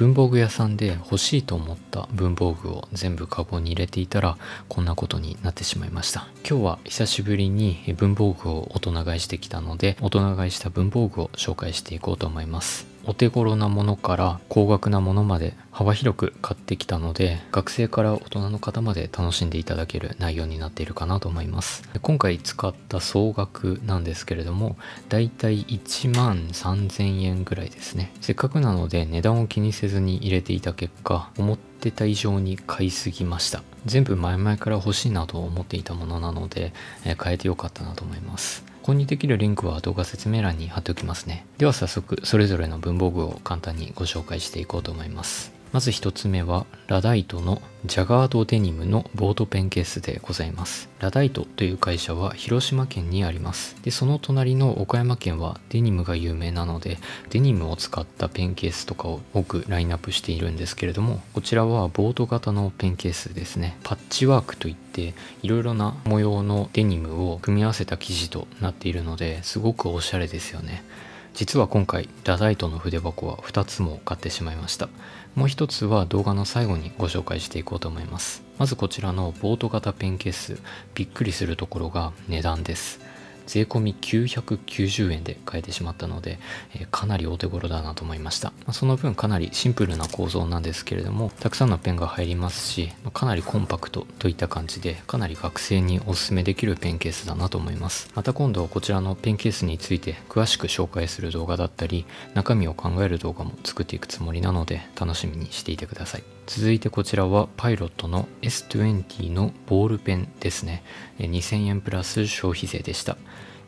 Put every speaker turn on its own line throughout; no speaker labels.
文房具屋さんで欲しいと思った文房具を全部カゴに入れていたらこんなことになってしまいました今日は久しぶりに文房具を大人買いしてきたので大人買いした文房具を紹介していこうと思いますお手頃なものから高額なものまで幅広く買ってきたので学生から大人の方まで楽しんでいただける内容になっているかなと思います今回使った総額なんですけれどもだいたい1万3000円ぐらいですねせっかくなので値段を気にせずに入れていた結果思ってた以上に買いすぎました全部前々から欲しいなと思っていたものなので、え変えてよかったなと思いますこにできるリンクは動画説明欄に貼っておきますね。では早速、それぞれの文房具を簡単にご紹介していこうと思います。まず1つ目は、ラダイトのジャガードデニムのボートペンケースでございます。ラダイトという会社は広島県にあります。で、その隣の岡山県はデニムが有名なので、デニムを使ったペンケースとかを多くラインナップしているんですけれども、こちらはボート型のペンケースですね。パッチワークといって、いろいろな模様のデニムを組み合わせた生地となっているので、すごくおしゃれですよね。実は今回ラダイトの筆箱は2つも買ってしまいましたもう1つは動画の最後にご紹介していこうと思いますまずこちらのボート型ペンケースびっくりするところが値段です税込990円で買えてしまったので、えかなりお手頃だなと思いました、まその分かなりシンプルな構造なんですけれどもたくさんのペンが入りますしかなりコンパクトといった感じでかなり学生におすすめできるペンケースだなと思いますまた今度こちらのペンケースについて詳しく紹介する動画だったり中身を考える動画も作っていくつもりなので楽しみにしていてください続いてこちらはパイロットの S20 のボールペンですね2000円プラス消費税でした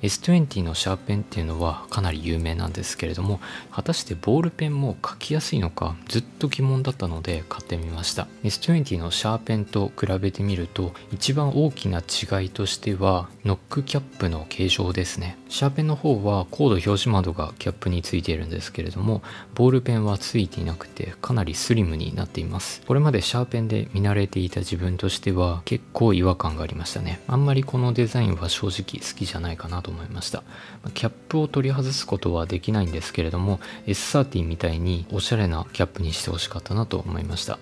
S20 のシャーペンっていうのはかなり有名なんですけれども果たしてボールペンも書きやすいのかずっと疑問だったので買ってみました S20 のシャーペンと比べてみると一番大きな違いとしてはノックキャップの形状ですねシャーペンの方は高度表示窓がキャップについているんですけれどもボールペンはついていなくてかなりスリムになっていますこれまでシャーペンで見慣れていた自分としては結構違和感がありましたねあんまりこのデザインは正直好きじゃないかなと思いましたキャップを取り外すことはできないんですけれども S30 みたいにおしゃれなキャップにしてほしかったなと思いました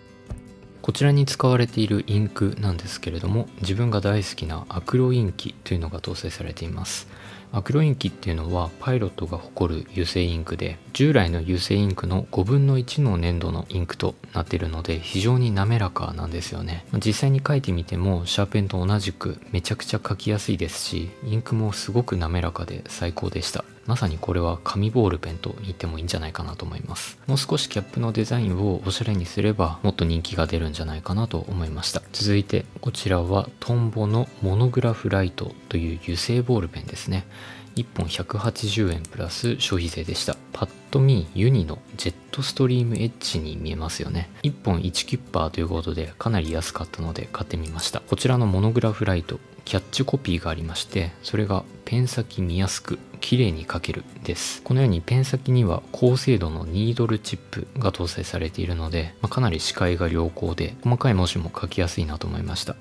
こちらに使われているインクなんですけれども自分が大好きなアクロインキというのが搭載されていますアクロインキっていうのはパイロットが誇る油性インクで従来の油性インクの5分の1の粘土のインクとなっているので非常に滑らかなんですよね実際に書いてみてもシャーペンと同じくめちゃくちゃ書きやすいですしインクもすごく滑らかで最高でしたまさにこれは紙ボールペンと言ってもいいんじゃないかなと思いますもう少しキャップのデザインをおしゃれにすればもっと人気が出るんじゃないかなと思いました続いてこちらはトンボのモノグラフライトという油性ボールペンですね1本180円プラス消費税でしたパッと見ユニのジェットストリームエッジに見えますよね1本1キッパーということでかなり安かったので買ってみましたこちらのモノグラフライトキャッチコピーがありましてそれがペン先見やすく綺麗に書けるですこのようにペン先には高精度のニードルチップが搭載されているので、まあ、かなり視界が良好で細かい文字も書きやすいなと思いました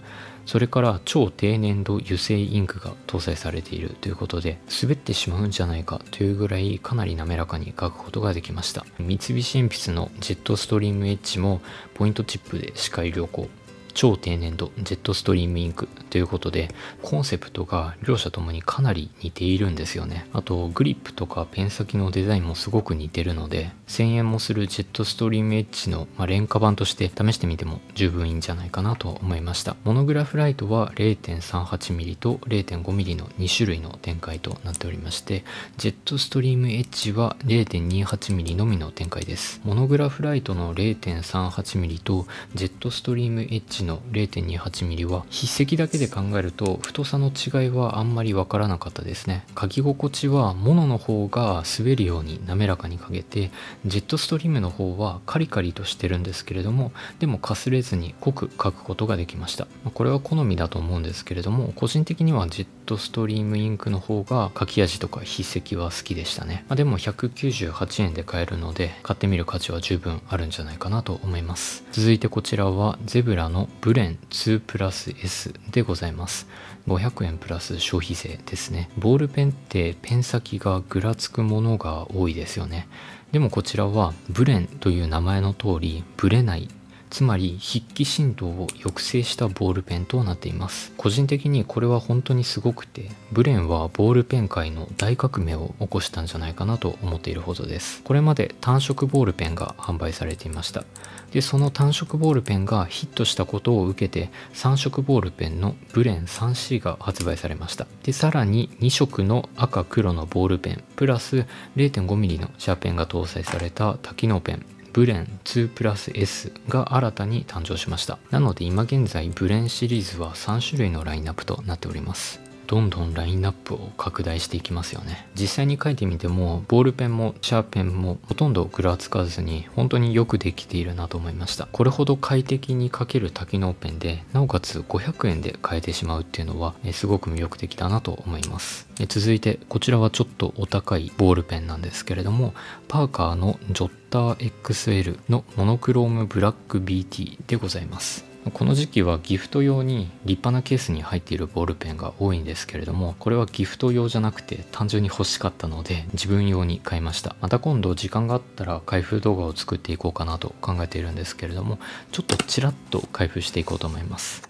それから超低粘土油性インクが搭載されているということで滑ってしまうんじゃないかというぐらいかなり滑らかに描くことができました三菱鉛筆のジェットストリームエッジもポイントチップで視界良好超低粘土ジェットストリームインクということでコンセプトが両者ともにかなり似ているんですよねあとグリップとかペン先のデザインもすごく似てるので1000円もするジェットストリームエッジの、まあ、廉価版として試してみても十分いいんじゃないかなと思いましたモノグラフライトは 0.38mm と 0.5mm の2種類の展開となっておりましてジェットストリームエッジは 0.28mm のみの展開ですモノグラフライトの 0.38mm とジェットストリームエッジジの 0.28mm は筆跡だけで考えると太さの違いはあんまりわからなかったですね書き心地はモノの方が滑るように滑らかにかけてジェットストリームの方はカリカリとしてるんですけれどもでもかすれずに濃く書くことができましたこれは好みだと思うんですけれども個人的にはジェットストリームインクの方が書き味とか筆跡は好きでしたね、まあ、でも198円で買えるので買ってみる価値は十分あるんじゃないかなと思います続いてこちらはゼブラのブレン2プラス S でございます。500円プラス消費税ですね。ボールペンってペン先がぐらつくものが多いですよね。でもこちらはブレンという名前の通りブレないつまり筆記振動を抑制したボールペンとなっています個人的にこれは本当にすごくてブレンはボールペン界の大革命を起こしたんじゃないかなと思っているほどですこれまで単色ボールペンが販売されていましたでその単色ボールペンがヒットしたことを受けて3色ボールペンのブレン 3C が発売されましたでさらに2色の赤黒のボールペンプラス 0.5mm のシャーペンが搭載された多機能ペンブレン2プラス S が新たに誕生しましたなので今現在ブレンシリーズは3種類のラインナップとなっておりますどんどんラインナップを拡大していきますよね実際に書いてみてもボールペンもシャーペンもほとんどぐらつかずに本当によくできているなと思いましたこれほど快適に書ける多機能ペンでなおかつ500円で買えてしまうっていうのはすごく魅力的だなと思います続いてこちらはちょっとお高いボールペンなんですけれどもパーカーのジョッター XL のモノクロームブラック BT でございますこの時期はギフト用に立派なケースに入っているボールペンが多いんですけれどもこれはギフト用じゃなくて単純に欲しかったので自分用に買いましたまた今度時間があったら開封動画を作っていこうかなと考えているんですけれどもちょっとちらっと開封していこうと思います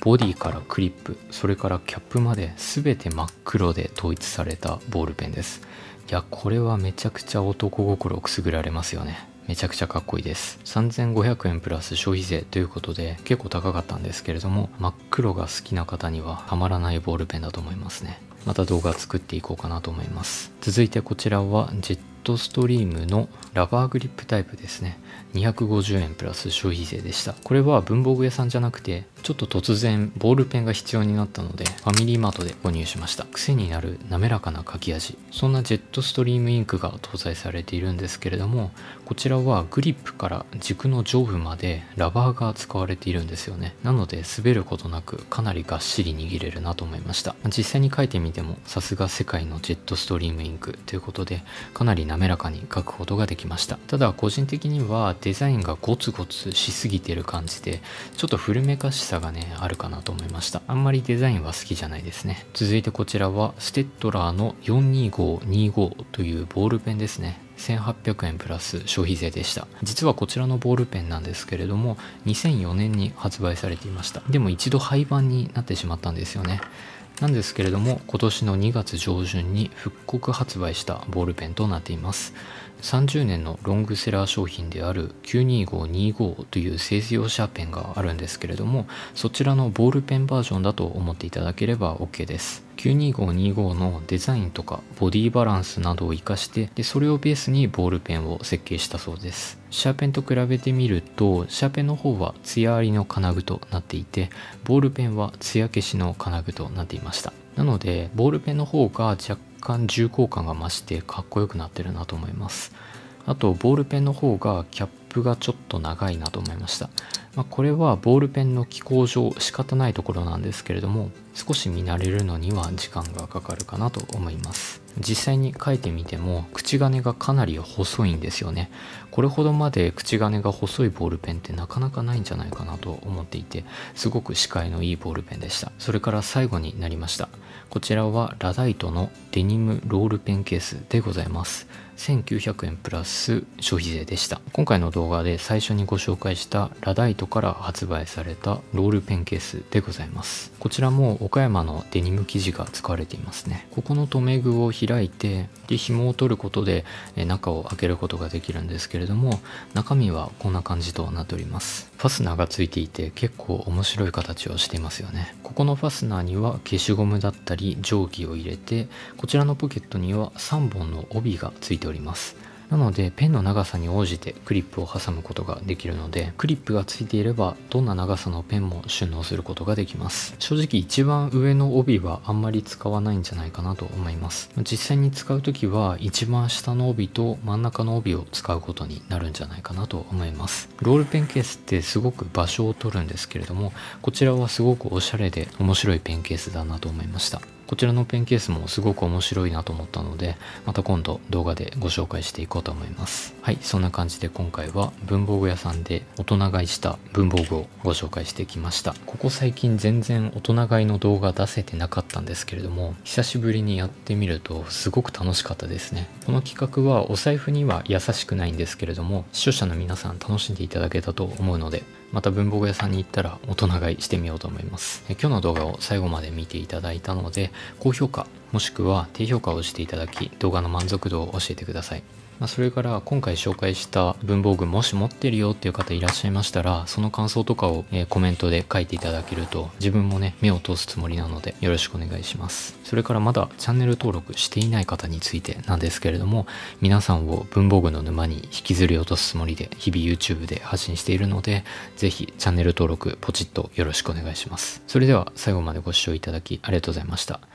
ボディからクリップそれからキャップまで全て真っ黒で統一されたボールペンですいやこれはめちゃくちゃ男心をくすぐられますよねめちゃくちゃかっこいいです3500円プラス消費税ということで結構高かったんですけれども真っ黒が好きな方にはたまらないボールペンだと思いますねまた動画作っていこうかなと思います続いてこちらはジェットストリームのラバーグリップタイプですね250円プラス消費税でしたこれは文房具屋さんじゃなくてちょっと突然ボールペンが必要になったのでファミリーマートで購入しました癖になる滑らかな書き味そんなジェットストリームインクが搭載されているんですけれどもこちらはグリップから軸の上部までラバーが使われているんですよねなので滑ることなくかなりがっしり握れるなと思いました実際に書いてみてもさすが世界のジェットストリームインクということでかなり滑滑らかに描くことができましたただ個人的にはデザインがゴツゴツしすぎてる感じでちょっと古めかしさがねあるかなと思いましたあんまりデザインは好きじゃないですね続いてこちらはステッドラーの42525というボールペンですね1800円プラス消費税でした実はこちらのボールペンなんですけれども2004年に発売されていましたでも一度廃盤になってしまったんですよねなんですけれども今年の2月上旬に復刻発売したボールペンとなっています30年のロングセラー商品である92525という製図用シャーペンがあるんですけれどもそちらのボールペンバージョンだと思っていただければ OK です92525のデザインとかボディバランスなどを活かしてでそれをベースにボールペンを設計したそうですシャーペンと比べてみるとシャーペンの方は艶ありの金具となっていてボールペンはヤ消しの金具となっていましたなのでボールペンの方が若干重厚感が増してかっこよくなってるなと思いますあとボールペンの方がキャップがちょっと長いなと思いましたまあ、これはボールペンの機構上仕方ないところなんですけれども少し見慣れるのには時間がかかるかなと思います実際に書いてみても口金がかなり細いんですよねこれほどまで口金が細いボールペンってなかなかないんじゃないかなと思っていてすごく視界のいいボールペンでしたそれから最後になりましたこちらはラダイトのデニムロールペンケースでございます1900円プラス消費税でした今回の動画で最初にご紹介したラダイトから発売されたロールペンケースでございますこちらも岡山のデニム生地が使われていますねここの留め具を開いてで紐を取ることで中を開けることができるんですけれども中身はこんな感じとなっておりますファスナーがついていて結構面白い形をしていますよねここのファスナーには消しゴムだったり定規を入れてこちらのポケットには3本の帯がついておりますなのでペンの長さに応じてクリップを挟むことができるのでクリップがついていればどんな長さのペンも収納することができます正直一番上の帯はあんまり使わないんじゃないかなと思います実際に使う時は一番下の帯と真ん中の帯を使うことになるんじゃないかなと思いますロールペンケースってすごく場所を取るんですけれどもこちらはすごくおしゃれで面白いペンケースだなと思いましたこちらのペンケースもすごく面白いなと思ったので、また今度動画でご紹介していこうと思います。はい、そんな感じで今回は文房具屋さんで大人買いした文房具をご紹介してきました。ここ最近全然大人買いの動画出せてなかったんですけれども、久しぶりにやってみるとすごく楽しかったですね。この企画はお財布には優しくないんですけれども、視聴者の皆さん楽しんでいただけたと思うので、また文房具屋さんに行ったら大人買いしてみようと思います。今日の動画を最後まで見ていただいたので、高評価もしくは低評価をしていただき、動画の満足度を教えてください。まあ、それから今回紹介した文房具もし持ってるよっていう方いらっしゃいましたらその感想とかを、えコメントで書いていただけると自分もね目を通すつもりなのでよろしくお願いしますそれからまだチャンネル登録していない方についてなんですけれども皆さんを文房具の沼に引きずり落とすつもりで日々 YouTube で発信しているのでぜひチャンネル登録ポチッとよろしくお願いしますそれでは最後までご視聴いただきありがとうございました